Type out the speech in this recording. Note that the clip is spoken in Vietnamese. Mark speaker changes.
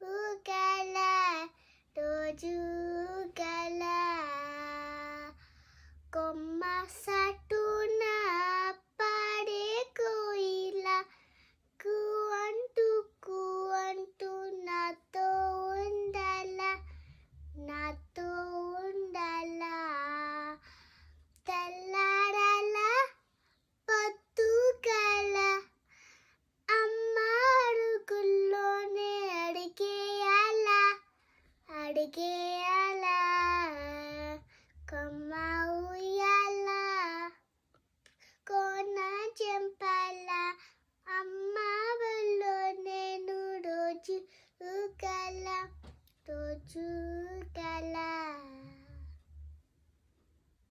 Speaker 1: ukala toju kala komma satu ala kamau yala kona chempala amma balone nu roju ukala roju